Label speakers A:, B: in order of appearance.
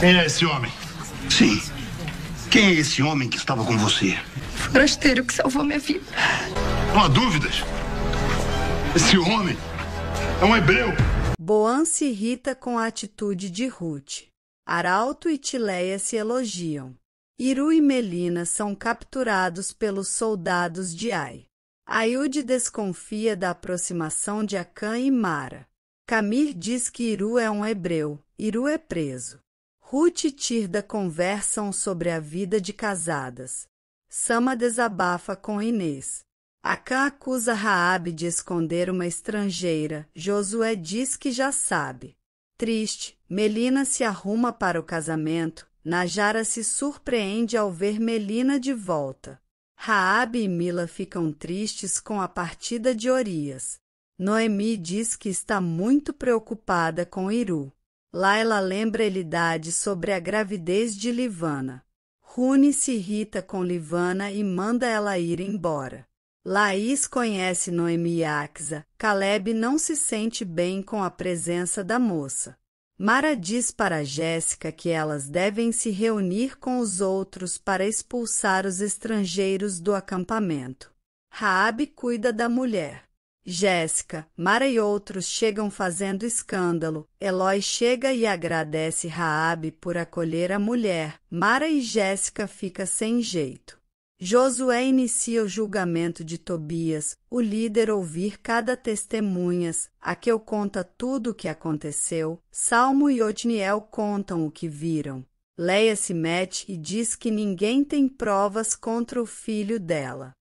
A: Quem é esse homem? Sim. Quem é esse homem que estava com você? Forasteiro que salvou minha vida. Não há dúvidas. Esse homem é um hebreu. Boan se irrita com a atitude de Ruth. Arauto e Tileia se elogiam. Iru e Melina são capturados pelos soldados de Ai. Ayude desconfia da aproximação de Akan e Mara. Camir diz que Iru é um hebreu. Iru é preso. Ruth e Tirda conversam sobre a vida de casadas. Sama desabafa com Inês. Acã acusa Raabe de esconder uma estrangeira. Josué diz que já sabe. Triste, Melina se arruma para o casamento. Najara se surpreende ao ver Melina de volta. Raabe e Mila ficam tristes com a partida de Orias. Noemi diz que está muito preocupada com Iru. Laila lembra Elidade sobre a gravidez de Livana. Rune se irrita com Livana e manda ela ir embora. Laís conhece Noemi Axa. Caleb não se sente bem com a presença da moça. Mara diz para Jéssica que elas devem se reunir com os outros para expulsar os estrangeiros do acampamento. Raabe cuida da mulher. Jéssica, Mara e outros chegam fazendo escândalo. Eloy chega e agradece Raabe por acolher a mulher. Mara e Jéssica fica sem jeito. Josué inicia o julgamento de Tobias, o líder ouvir cada testemunhas, Aqueu conta tudo o que aconteceu, Salmo e Otniel contam o que viram. Leia se mete e diz que ninguém tem provas contra o filho dela.